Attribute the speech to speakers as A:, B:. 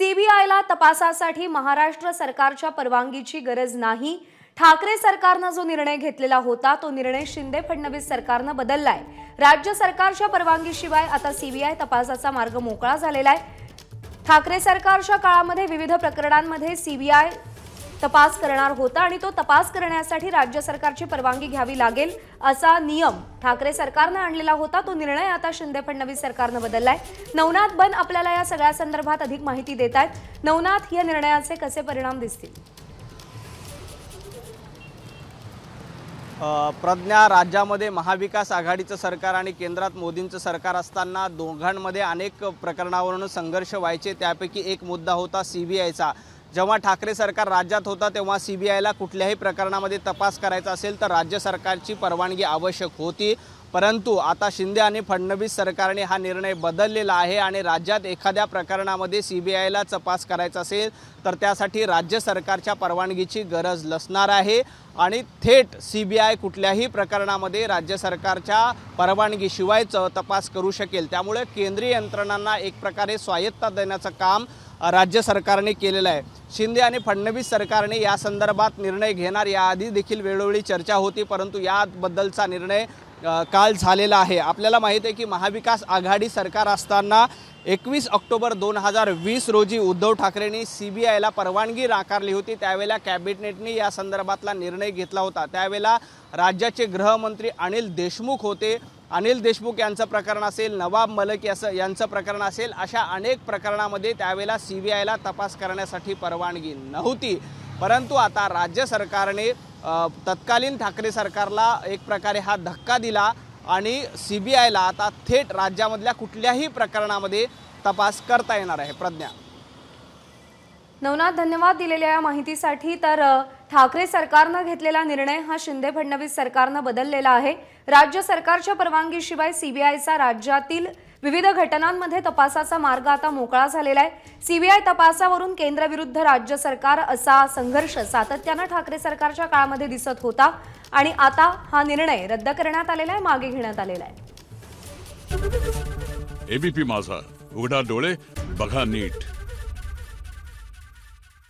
A: सीबीआयला तपासासाठी महाराष्ट्र सरकारच्या परवानगीची गरज नाही ठाकरे सरकारनं जो निर्णय घेतलेला होता तो निर्णय शिंदे फडणवीस सरकारनं बदललाय राज्य सरकारच्या परवानगीशिवाय आता सीबीआय तपासाचा मार्ग मोकळा झालेला आहे ठाकरे सरकारच्या काळामध्ये विविध प्रकरणांमध्ये सीबीआय तपास करणार होता आणि तो तपास करण्यासाठी राज्य सरकारची परवानगी घ्यावी लागेल असा नियम ठाकरे सरकारनं आणलेला होता तो निर्णय आता शिंदे फडणवीस सरकारनं बदललाय नवनाथ बन आपल्याला या सगळ्या संदर्भात अधिक माहिती देत आहेत नवनाथ या निर्णयाचे कसे परिणाम दिसतील
B: प्रज्ञा राज्यामध्ये महाविकास आघाडीचं सरकार आणि केंद्रात मोदींचं सरकार असताना दोघांमध्ये अनेक प्रकरणावरून संघर्ष व्हायचे त्यापैकी एक मुद्दा होता सी बी आयचा जेव्हा ठाकरे सरकार राज्यात होता तेव्हा सी बी आयला कुठल्याही प्रकरणामध्ये तपास करायचा असेल तर राज्य सरकारची परवानगी आवश्यक होती परंतु आता शिंदे आणि फडणवीस सरकारने हा निर्णय बदललेला आहे आणि राज्यात एखाद्या प्रकरणामध्ये सी बी आयला तपास करायचा असेल तर त्यासाठी राज्य सरकारच्या परवानगीची गरज नसणार आहे आणि थेट सी बी आय कुठल्याही प्रकरणामध्ये राज्य सरकारच्या परवानगीशिवायच तपास करू शकेल त्यामुळे केंद्रीय यंत्रणांना एक प्रकारे स्वायत्ता देण्याचं काम राज्य सरकारने केलेलं आहे शिंदे आणि फडणवीस सरकारने या संदर्भात निर्णय घेणार याआधी देखील वेळोवेळी चर्चा होती परंतु याबद्दलचा निर्णय काल झालेला आहे आपल्याला माहीत आहे की महाविकास आघाडी सरकार असताना एकवीस ऑक्टोबर दोन हजार वीस रोजी उद्धव ठाकरेंनी सी बी आयला परवानगी नाकारली होती त्यावेळेला कॅबिनेटने या संदर्भातला निर्णय घेतला होता त्यावेळेला राज्याचे गृहमंत्री अनिल देशमुख होते अनिल देशमुख यांचं प्रकरण असेल नवाब मलक याचं यांचं प्रकरण असेल अशा अनेक प्रकरणामध्ये त्यावेळेला सी बी आयला तपास करण्यासाठी परवानगी नव्हती परंतु आता राज्य सरकारने तत्कालीन ठाकरे सरकारला एक प्रकारे हा धक्का दिला आणि सी बी आयला आता थेट राज्यामधल्या कुठल्याही प्रकरणामध्ये तपास करता येणार आहे प्रज्ञा
A: नवनाथ धन्यवाद दिलेल्या या माहितीसाठी तर ठाकरे सरकारनं घेतलेला निर्णय हा शिंदे फडणवीस सरकारनं बदललेला आहे राज्य सरकारच्या परवानगीशिवाय सीबीआयचा राज्यातील विविध घटनांमध्ये तपासाचा मार्ग आता मोकळा झालेला आहे सीबीआय तपासावरून केंद्रविरुद्ध राज्य सरकार असा संघर्ष सातत्यानं ठाकरे सरकारच्या काळामध्ये दिसत होता आणि आता हा निर्णय रद्द करण्यात आलेला आहे मागे घेण्यात आलेला आहे
B: एबीपी माझा उघडा डोळे बघा नीट